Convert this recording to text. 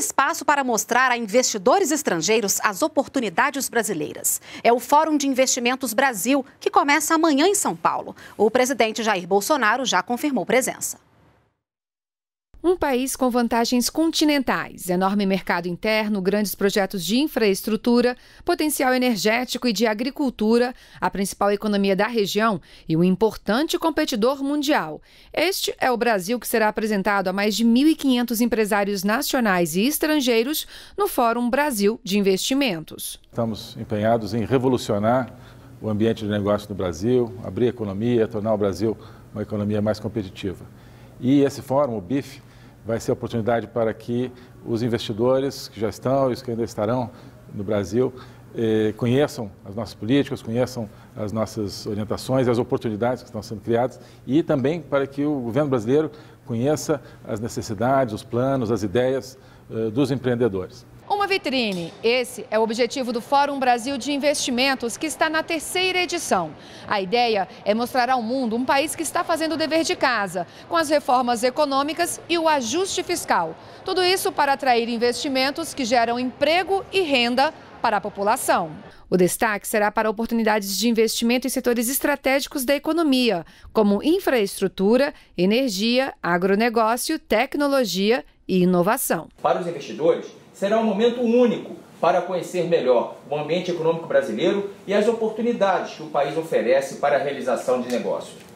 espaço para mostrar a investidores estrangeiros as oportunidades brasileiras. É o Fórum de Investimentos Brasil, que começa amanhã em São Paulo. O presidente Jair Bolsonaro já confirmou presença. Um país com vantagens continentais, enorme mercado interno, grandes projetos de infraestrutura, potencial energético e de agricultura, a principal economia da região e um importante competidor mundial. Este é o Brasil que será apresentado a mais de 1.500 empresários nacionais e estrangeiros no Fórum Brasil de Investimentos. Estamos empenhados em revolucionar o ambiente de negócio do Brasil, abrir a economia, tornar o Brasil uma economia mais competitiva. E esse fórum, o BIF, vai ser oportunidade para que os investidores que já estão e os que ainda estarão no Brasil eh, conheçam as nossas políticas, conheçam as nossas orientações, as oportunidades que estão sendo criadas e também para que o governo brasileiro conheça as necessidades, os planos, as ideias eh, dos empreendedores. Uma vitrine. Esse é o objetivo do Fórum Brasil de Investimentos, que está na terceira edição. A ideia é mostrar ao mundo um país que está fazendo o dever de casa, com as reformas econômicas e o ajuste fiscal. Tudo isso para atrair investimentos que geram emprego e renda para a população. O destaque será para oportunidades de investimento em setores estratégicos da economia, como infraestrutura, energia, agronegócio, tecnologia e inovação. Para os investidores, será um momento único para conhecer melhor o ambiente econômico brasileiro e as oportunidades que o país oferece para a realização de negócios.